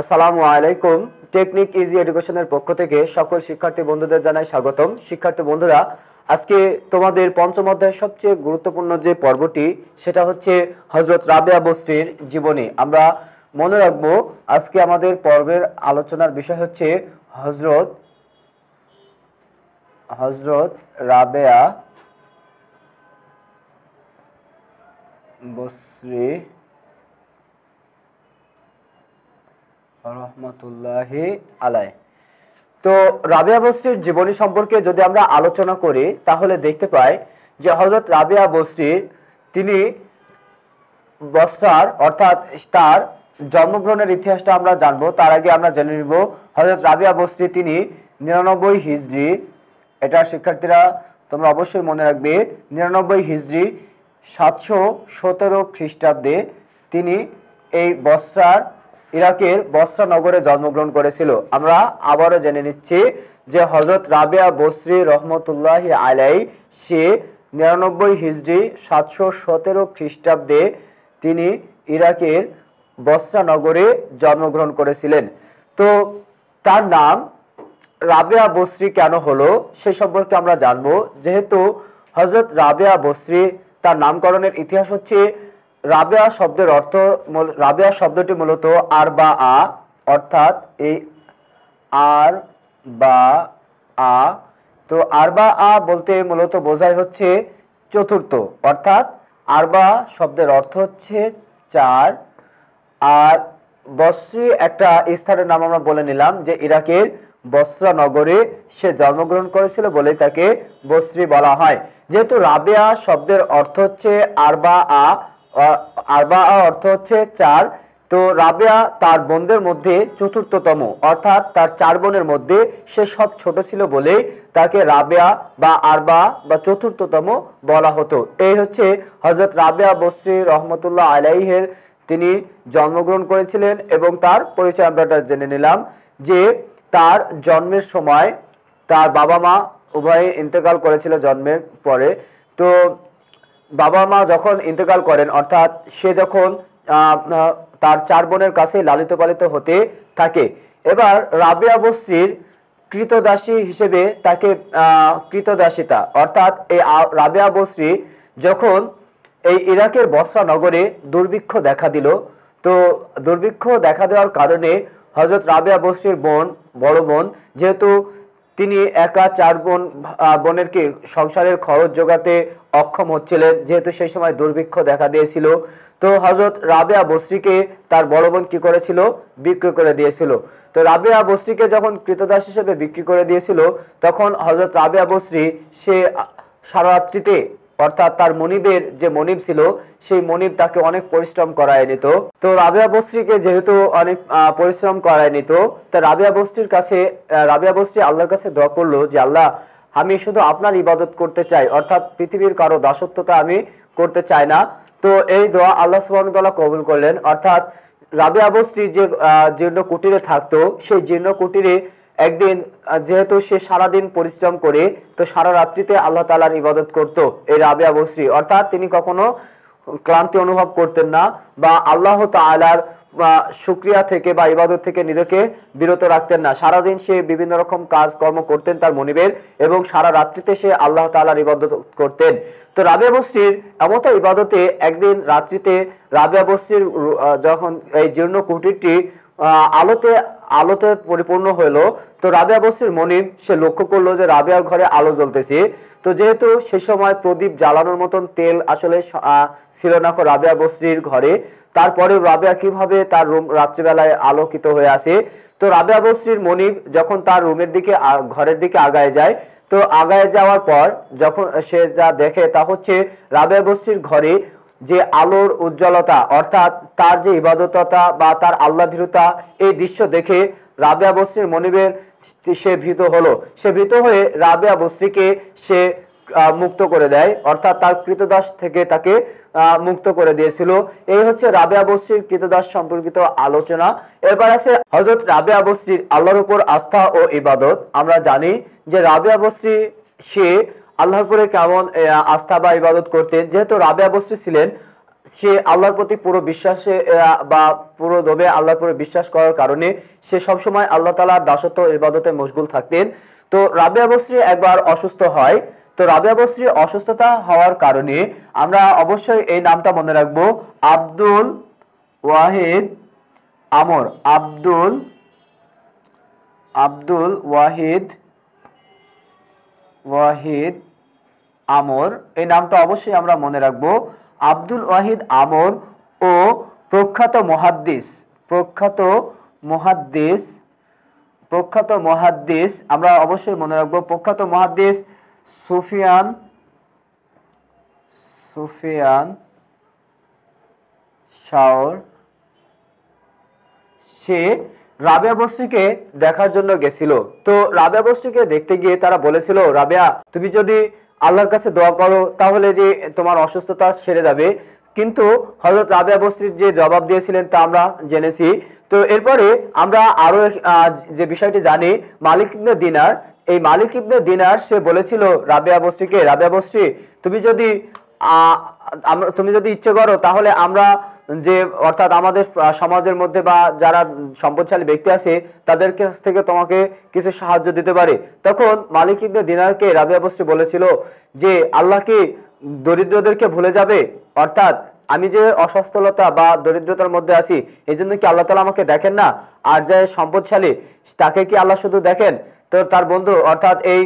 আসসালামু আলাইকুম technique easy এডুকেশনের পক্ষ থেকে সকল শিক্ষার্থী বন্ধুদের জানাই স্বাগতম শিক্ষার্থী বন্ধুরা আজকে তোমাদের পঞ্চম অধ্যায়ের সবচেয়ে গুরুত্বপূর্ণ যে পর্বটি সেটা হচ্ছে হজরত রাবেয়া বস্তির জীবনী আমরা মনে রাখবো আজকে আমাদের পর্বের আলোচনার বিষয় হচ্ছে হজরত হজরত রাবেয়া বস্রী রহমতুল্লাহ আলাই তো রাবিয়া বস্তির জীবনী সম্পর্কে যদি আমরা আলোচনা করি তাহলে দেখতে পাই যে হজরত রাবিয়া বস্তির তিনি বস্ত্রার অর্থাৎ তার জন্মগ্রহণের ইতিহাসটা আমরা জানবো তার আগে আমরা জেনে নিব হজরত রাবিয়া বস্তি তিনি নিরানব্বই হিজড়ি এটা শিক্ষার্থীরা তোমরা অবশ্যই মনে রাখবে নিরানব্বই হিজড়ি সাতশো সতেরো খ্রিস্টাব্দে তিনি এই বস্ত্রার ইরাকের বস্রা নগরে জন্মগ্রহণ করেছিল আমরা আবারও জেনে নিচ্ছি যে হজরত রাবিয়া বসরি রহমতুল্লাহ আলাই সে নিরানব্বই হিজড়ি সাতশো সতেরো খ্রিস্টাব্দে তিনি ইরাকের বস্রা নগরে জন্মগ্রহণ করেছিলেন তো তার নাম রাবেয়া বসরি কেন হলো সে সম্পর্কে আমরা জানবো যেহেতু হজরত রাবেয়া বসরি তার নামকরণের ইতিহাস হচ্ছে রাবেয়া শব্দের অর্থ রাবেয়া শব্দটি মূলত আর বা আ অর্থাৎ এই আর বা আ তো আর বা আ বলতে মূলত বোঝায় হচ্ছে চতুর্থ অর্থাৎ আর বা শব্দের অর্থ হচ্ছে চার আর বস্রি একটা স্থানের নাম আমরা বলে নিলাম যে ইরাকের বস্রা নগরে সে জন্মগ্রহণ করেছিল বলে তাকে বস্রি বলা হয় যেহেতু রাবেয়া শব্দের অর্থ হচ্ছে আর বা আ আরবা অর্থ হচ্ছে চার তো রাবেয়া তার বোনদের মধ্যে চতুর্থতম অর্থাৎ তার চার বোনের মধ্যে সে সব ছোট ছিল বলেই তাকে রাবেয়া বা আরবা বা চতুর্থতম বলা হতো এই হচ্ছে হজরত রাবেয়া বসরি রহমতুল্লাহ আলাইহের তিনি জন্মগ্রহণ করেছিলেন এবং তার পরিচয় আমরা জেনে নিলাম যে তার জন্মের সময় তার বাবা মা উভয়ে ইন্তেকাল করেছিল জন্মের পরে তো বাবা মা যখন ইন্তেকাল করেন অর্থাৎ সে যখন তার চার বোনের কাছে লালিত পালিত হতে থাকে এবার রাবিয়া বস্ত্রীর কৃতদাসী হিসেবে তাকে কৃতদাসিতা অর্থাৎ এই রাবিয়া বস্ত্রী যখন এই ইরাকের বসরা নগরে দুর্ভিক্ষ দেখা দিল তো দুর্ভিক্ষ দেখা দেওয়ার কারণে হজরত রাবিয়া বস্ত্রীর বোন বড় বোন যেহেতু তিনি একা চার বোন বোনেরকে সংসারের খরচ যোগাতে অক্ষম হচ্ছিলেন যেহেতু সেই সময় দুর্ভিক্ষ দেখা দিয়েছিল তো হজরত রাবেয়া বস্রীকে তার বড় বোন কি করেছিল বিক্রি করে দিয়েছিল তো রাবেয়া বস্রীকে যখন কৃতদাস হিসেবে বিক্রি করে দিয়েছিল তখন হজরত রাবেয়া বস্রী সে সারারাত্রিতে অর্থাৎ তার মনিবের যে মনিব ছিল সেই মনিব তাকে অনেক পরিশ্রম করায় নিত তো রাবিয়া বস্ত্রীকে যেহেতু অনেক পরিশ্রম করায় নিত তো রাবিয়া বস্ত্রীর কাছে রাবিয়া বস্ত্রী আল্লাহর কাছে দোয়া করলো যে আল্লাহ আমি শুধু আপনার ইবাদত করতে চাই অর্থাৎ পৃথিবীর কারো দাসত্বতা আমি করতে চাই না তো এই দোয়া আল্লাহ সুবাহতাল্লাহ কবুল করলেন অর্থাৎ রাবিয়া বস্ত্রী যে জীর্ণ কুটিরে থাকতো সেই জীর্ণ কুটিরে একদিন যেহেতু সে সারাদিন পরিশ্রম করে তো সারা রাত্রিতে আল্লাহ তালার ইবাদত করত এই রাবিয়া বসরি অর্থাৎ তিনি কখনো ক্লান্তি অনুভব করতেন না বা আল্লাহ তালার সুক্রিয়া থেকে বা ইবাদত থেকে নিজেকে বিরত রাখতেন না সারাদিন সে বিভিন্ন রকম কাজ কর্ম করতেন তার মনিবের এবং সারা রাত্রিতে সে আল্লাহ তালার ইবাদত করতেন তো রাবিয়া বস্রির এমত ইবাদতে একদিন রাত্রিতে রাবিয়া বস্রির যখন এই জীর্ণ কুটিরটি আলোতে আলোতে পরিপূর্ণ হলো তো রাবেয়া বস্তির মনিম সে লক্ষ্য করলো যে রাবেয়ার ঘরে আলো জ্বলতেছে তো যেহেতু সে সময় প্রদীপ জ্বালানোর মতন তেল আসলে ছিল না রাবেয়া বস্তির ঘরে তারপরে রাবেয়া কিভাবে তার রুম রাত্রিবেলায় আলোকিত হয়ে আসে তো রাবেয়া বস্তির মনিব যখন তার রুমের দিকে ঘরের দিকে আগায় যায় তো আগায় যাওয়ার পর যখন সে যা দেখে তা হচ্ছে রাবেয়া বস্তির ঘরে যে আলোর উজ্জ্বলতা অর্থাৎ তার যে ইবাদততা বা তার আল্লাধীরতা এই দৃশ্য দেখে রাবেয়া বস্ত্রীর মনিবের সে ভীত হলো সে ভীত হয়ে রাবেয়া বস্ত্রীকে সে মুক্ত করে দেয় অর্থাৎ তার কৃতদাস থেকে তাকে মুক্ত করে দিয়েছিল এই হচ্ছে রাবেয়া বস্ত্রীর কৃতদাস সম্পর্কিত আলোচনা এরপর আছে হজরত রাবেয়া বস্ত্রীর আল্লাহর উপর আস্থা ও ইবাদত আমরা জানি যে রাবেয়া বস্ত্রী সে আল্লাহর পরে কেমন আস্থা বা ইবাদত করতেন যেহেতু রাবে অবস্থি ছিলেন সে আল্লাহর প্রতি পুরো বিশ্বাসে বা পুরো দোবে আল্লাহর পরে বিশ্বাস করার কারণে সে সবসময় আল্লাহ তালার দাসত্ব ইবাদতে মশগুল থাকতেন তো রাবে অবশ্রী একবার অসুস্থ হয় তো রাবিয়া বসরি অসুস্থতা হওয়ার কারণে আমরা অবশ্যই এই নামটা মনে রাখব আব্দুল ওয়াহিদ আমর আব্দুল আব্দুল ওয়াহিদ ওয়াহিদ আমর এই নামটা অবশ্যই আমরা মনে রাখব আব্দুল ওয়াহিদ আমর ও প্রখ্যাত মহাদ্দিস প্রখ্যাত মহাদ্দিস প্রখ্যাত মহাদ্দিস আমরা অবশ্যই মনে রাখবো প্রখ্যাত মহাদ্দিস সুফিয়ান সুফিয়ান শাওর সে রাবেয়া বস্তিকে দেখার জন্য গেছিল তো রাবেয়া বস্তিকে দেখতে গিয়ে তারা বলেছিল রাবেয়া তুমি যদি আল্লাহর কাছে দোয়া করো তাহলে যে তোমার অসুস্থতা সেরে যাবে কিন্তু হজরত রাবেয়া বস্তির যে জবাব দিয়েছিলেন তা আমরা জেনেছি তো এরপরে আমরা আরো যে বিষয়টি জানি মালিক ইবনে দিনার এই মালিক ইবনে দিনার সে বলেছিল রাবেয়া বস্তিকে রাবেয়া বস্তি তুমি যদি তুমি যদি ইচ্ছে করো তাহলে আমরা যে অর্থাৎ আমাদের সমাজের মধ্যে বা যারা সম্পদশালী ব্যক্তি আছে তাদের কাছ থেকে তোমাকে কিছু সাহায্য দিতে পারে তখন মালিক ইবনে দিনারকে রাবিয়া বস্তি বলেছিল যে আল্লাহ কি দরিদ্রদেরকে ভুলে যাবে অর্থাৎ আমি যে অসস্থলতা বা দরিদ্রতার মধ্যে আছি এই জন্য কি আল্লাহ তালা আমাকে দেখেন না আর যে সম্পদশালী তাকে কি আল্লাহ শুধু দেখেন তো তার বন্ধু অর্থাৎ এই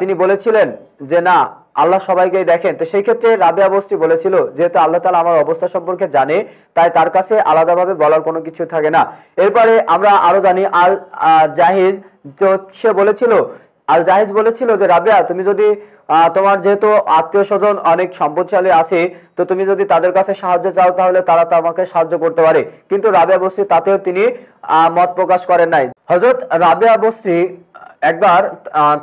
তিনি বলেছিলেন যে না আল্লাহ সবাইকে দেখেন তো সেই ক্ষেত্রে রাবে বস্তি বলেছিল যেহেতু আল্লাহ তালা আমার অবস্থা সম্পর্কে জানে তাই তার কাছে আলাদাভাবে বলার কোনো কিছু থাকে না এরপরে আমরা আরো জানি আল জাহিজ তো সে বলেছিল আল জাহিজ বলেছিল যে রাবেয়া তুমি যদি তোমার যেহেতু আত্মীয় স্বজন অনেক সম্পদশালী আছে তো তুমি যদি তাদের কাছে সাহায্য চাও তাহলে তারা তোমাকে সাহায্য করতে পারে কিন্তু রাবেয়া বস্তি তাতেও তিনি মত প্রকাশ করেন নাই হজরত রাবেয়া বস্তি একবার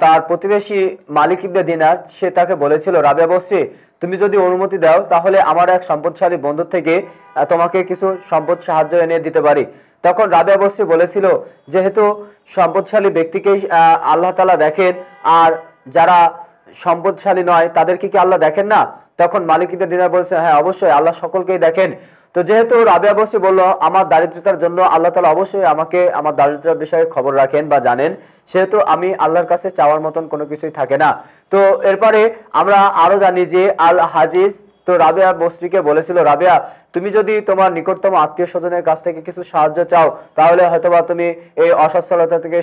তার প্রতিবেশী মালিক ইবনে দিনার সে তাকে বলেছিল রাবিয়া বস্রি তুমি যদি অনুমতি দাও তাহলে আমার এক সম্পদশালী বন্ধু থেকে তোমাকে কিছু সম্পদ সাহায্য এনে দিতে পারি তখন রাবিয়া বস্রি বলেছিল যেহেতু সম্পদশালী ব্যক্তিকেই আল্লাহ তালা দেখেন আর যারা সম্পদশালী নয় তাদেরকে কি আল্লাহ দেখেন না তখন মালিক ইবনে দিনার বলেছে হ্যাঁ অবশ্যই আল্লাহ সকলকেই দেখেন তো যেহেতু রাবিয়া বসরি বললো আমার দারিদ্রতার জন্য আল্লাহ তালা অবশ্যই আমাকে আমার দারিদ্রতার বিষয়ে খবর রাখেন বা জানেন সেহেতু আমি আল্লাহর কাছে চাওয়ার মতন কোনো কিছুই থাকে না তো এরপরে আমরা আরো জানি যে আল হাজিজ তো রাবেয়া বসরিকে বলেছিল রাবেয়া তুমি যদি তোমার নিকটতম আত্মীয় স্বজনের কাছ থেকে কিছু সাহায্য চাও তাহলে হয়তোবা তুমি এই অসচ্ছলতা থেকে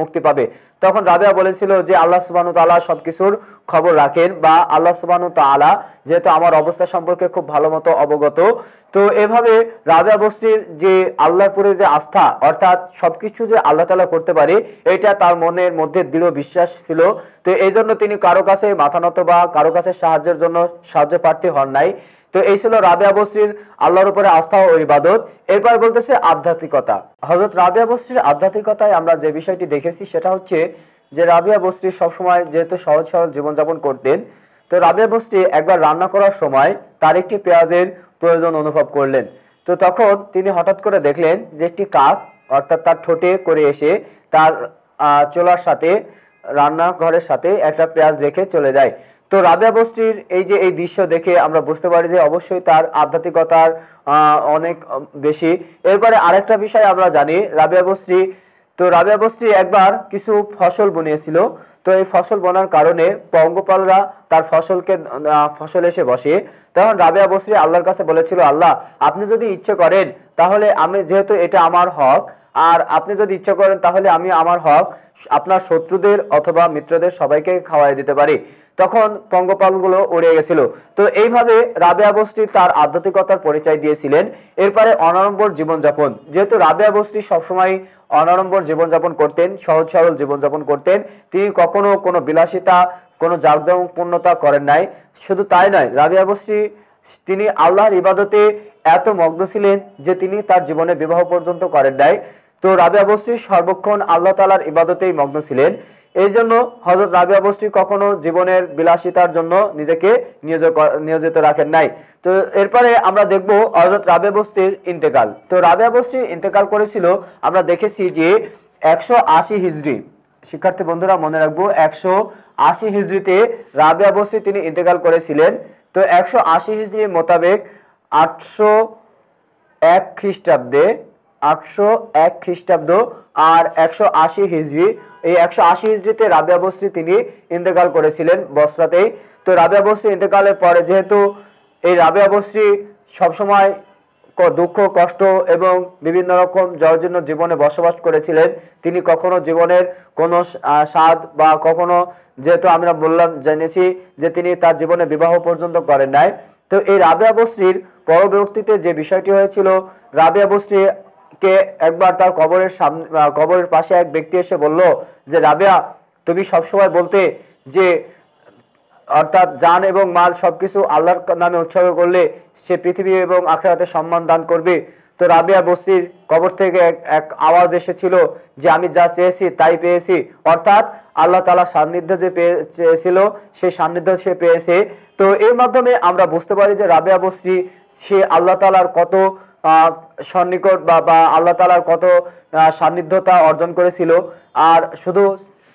মুক্তি পাবে তখন রাবেয়া বলেছিল যে আল্লাহ সুবাহু তালা সবকিছুর খবর রাখেন বা আল্লাহ সুবাহু তালা যেহেতু আমার অবস্থা সম্পর্কে খুব ভালো মতো অবগত তো এভাবে রাবেয়া বস্তির যে আল্লাহপুরের পুরে যে আস্থা অর্থাৎ সবকিছু যে আল্লাহ তালা করতে পারে এটা তার মনের মধ্যে দৃঢ় বিশ্বাস ছিল তো এই জন্য তিনি কারো কাছে মাথা নত বা কারো কাছে সাহায্যের জন্য সাহায্য প্রার্থী হন নাই তো এই ছিল রাবিয়া বসরির আল্লাহর উপরে আস্থা ও ইবাদত এরপর বলতেছে আধ্যাত্মিকতা হজরত রাবিয়া বসরির আধ্যাত্মিকতায় আমরা যে বিষয়টি দেখেছি সেটা হচ্ছে যে রাবিয়া বস্তি সবসময় যেহেতু সহজ সরল জীবনযাপন করতেন তো রাবিয়া বস্তি একবার রান্না করার সময় তার একটি পেঁয়াজের প্রয়োজন অনুভব করলেন তো তখন তিনি হঠাৎ করে দেখলেন যে একটি কাক অর্থাৎ তার ঠোঁটে করে এসে তার চোলার সাথে রান্নাঘরের সাথে একটা পেঁয়াজ রেখে চলে যায় তো রাবেয়া বস্তির এই যে এই দৃশ্য দেখে আমরা বুঝতে পারি যে অবশ্যই তার আধ্যাত্মিকতার অনেক বেশি এরপরে আরেকটা বিষয় আমরা জানি রাবেয়া বস্ত্রী তো রাবেয়া বস্ত্রী একবার কিছু ফসল বুনিয়েছিল তো এই ফসল বোনার কারণে পঙ্গপালরা তার ফসলকে ফসল এসে বসে তখন রাবেয়া বস্ত্রী আল্লাহর কাছে বলেছিল আল্লাহ আপনি যদি ইচ্ছে করেন তাহলে আমি যেহেতু এটা আমার হক আর আপনি যদি ইচ্ছা করেন তাহলে আমি আমার হক আপনার শত্রুদের অথবা মিত্রদের সবাইকে খাওয়াই দিতে পারি তখন পঙ্গপালগুলো উড়ে গেছিল তো এইভাবে রাবেয়া বস্তি তার আধ্যাত্মিকতার পরিচয় দিয়েছিলেন এরপরে অনারম্বর জীবনযাপন যেহেতু রাবেয়া বস্তি সবসময় অনারম্বর জীবনযাপন করতেন সহজ সরল জীবনযাপন করতেন তিনি কখনো কোনো বিলাসিতা কোনো জাঁকজমকপূর্ণতা করেন নাই শুধু তাই নয় রাবেয়া বস্তি তিনি আল্লাহর ইবাদতে এত মগ্ন ছিলেন যে তিনি তার জীবনে বিবাহ পর্যন্ত করেন নাই তো রাবেয়া বস্তি সর্বক্ষণ আল্লাহ তালার ইবাদতেই মগ্ন ছিলেন এই জন্য হজরত রাবিয়া বস্তি কখনো জীবনের বিলাসিতার জন্য নিজেকে নিয়োজিত নিয়োজিত রাখেন নাই তো এরপরে আমরা দেখব হজরত রাবিয়া বস্তির ইন্তেকাল তো রাবিয়া বস্তি ইন্তেকাল করেছিল আমরা দেখেছি যে একশো আশি হিজড়ি শিক্ষার্থী বন্ধুরা মনে রাখবো একশো আশি হিজড়িতে রাবিয়া বস্তি তিনি ইন্তেকাল করেছিলেন তো একশো আশি হিজড়ি মোতাবেক আটশো এক খ্রিস্টাব্দে আটশো এক খ্রিস্টাব্দ আর একশো আশি হিজড়ি এই একশো আশি হিজড়িতে রাবিয়া বস্রি তিনি ইন্তেকাল করেছিলেন বস্রাতেই তো রাবিয়া বস্রি ইন্তেকালের পরে যেহেতু এই রাবিয়া বস্রি সবসময় দুঃখ কষ্ট এবং বিভিন্ন রকম জর্জন্য জীবনে বসবাস করেছিলেন তিনি কখনো জীবনের কোনো স্বাদ বা কখনো যেহেতু আমরা বললাম জেনেছি যে তিনি তার জীবনে বিবাহ পর্যন্ত করেন নাই তো এই রাবিয়া বস্রির পরবর্তীতে যে বিষয়টি হয়েছিল রাবিয়া বস্রি কে একবার তার কবরের সামনে কবরের পাশে এক ব্যক্তি এসে বলল যে রাবেয়া তুমি সবসময় বলতে যে অর্থাৎ যান এবং মাল সবকিছু আল্লাহর নামে উৎসর্গ করলে সে পৃথিবী এবং আখেরাতে সম্মান দান করবে তো রাবিয়া বস্তির কবর থেকে এক আওয়াজ এসেছিল যে আমি যা চেয়েছি তাই পেয়েছি অর্থাৎ আল্লাহ তালা সান্নিধ্য যে পেয়ে চেয়েছিল সেই সান্নিধ্য সে পেয়েছে তো এর মাধ্যমে আমরা বুঝতে পারি যে রাবিয়া বস্তি সে আল্লাহ তালার কত সন্নিকট বা বা আল্লাহ তালার কত সান্নিধ্যতা অর্জন করেছিল আর শুধু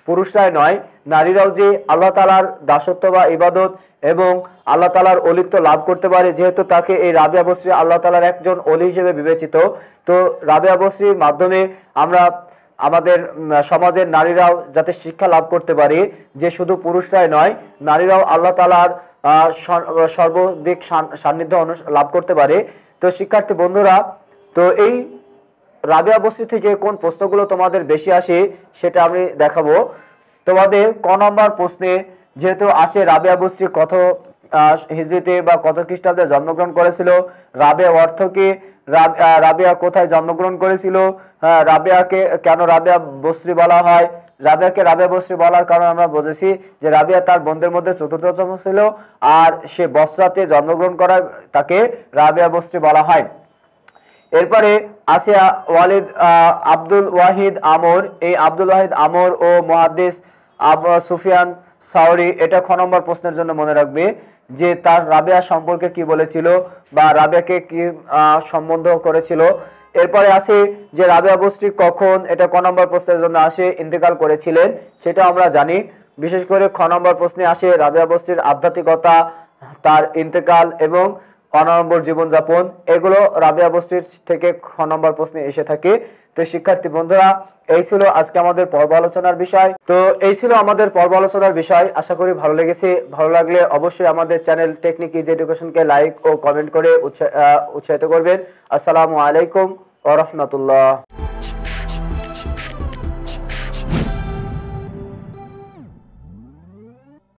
পুরুষরাই নয় নারীরাও যে আল্লাহ তালার দাসত্ব বা ইবাদত এবং আল্লাহ তালার অলিত্ব লাভ করতে পারে যেহেতু তাকে এই রাবিয়া বস্রী আল্লাহ তালার একজন অলি হিসেবে বিবেচিত তো রাবিয়া বস্রীর মাধ্যমে আমরা আমাদের সমাজের নারীরাও যাতে শিক্ষা লাভ করতে পারে যে শুধু পুরুষরাই নয় নারীরাও আল্লাহ তালার সর্বাধিক সান্নিধ্য লাভ করতে পারে তো শিক্ষার্থী বন্ধুরা তো এই রাবিয়া বস্তি থেকে কোন প্রশ্নগুলো তোমাদের বেশি আসে সেটা আমি দেখাবো তোমাদের ক নম্বর প্রশ্নে যেহেতু আসে রাবিয়া বস্তি কত হিজড়িতে বা কত খ্রিস্টাব্দে জন্মগ্রহণ করেছিল রাবিয়া অর্থ কি রাবিয়া কোথায় জন্মগ্রহণ করেছিল রাবিয়াকে কেন রাবিয়া বস্রি বলা হয় রাবিয়াকে রাবিয়া বসরি বলার কারণে আমরা বুঝেছি যে রাবিয়া তার বোনদের মধ্যে চতুর্থ জন্ম ছিল আর সে বসরাতে জন্মগ্রহণ করা তাকে রাবিয়া বসরি বলা হয় এরপরে আসিয়া ওয়ালিদ আব্দুল ওয়াহিদ আমর এই আব্দুল ওয়াহিদ আমর ও মহাদিস আব সুফিয়ান সাউরি এটা খ নম্বর প্রশ্নের জন্য মনে রাখবে যে তার রাবিয়া সম্পর্কে কি বলেছিল বা রাবিয়াকে কি সম্বন্ধ করেছিল এরপরে আসে যে রাবেয়া বস্ত্রী কখন এটা ক নম্বর প্রশ্নের জন্য আসে ইন্তেকাল করেছিলেন সেটা আমরা জানি বিশেষ করে খ নম্বর প্রশ্নে আসে রাবেয়া বস্ত্রীর আধ্যাত্মিকতা তার ইন্তেকাল এবং ক নম্বর জীবনযাপন এগুলো রাবিয়া বস্তির থেকে খ নম্বর প্রশ্নে এসে থাকে তো শিক্ষার্থী বন্ধুরা এই ছিল আজকে আমাদের পর্ব আলোচনার বিষয় তো এই ছিল আমাদের পর্ব আলোচনার বিষয় আশা করি ভালো লেগেছে ভালো লাগলে অবশ্যই আমাদের চ্যানেল টেকনিক ইজ এডুকেশনকে লাইক ও কমেন্ট করে উৎসাহিত করবেন আসসালামু আলাইকুম ও রহমতুল্লাহ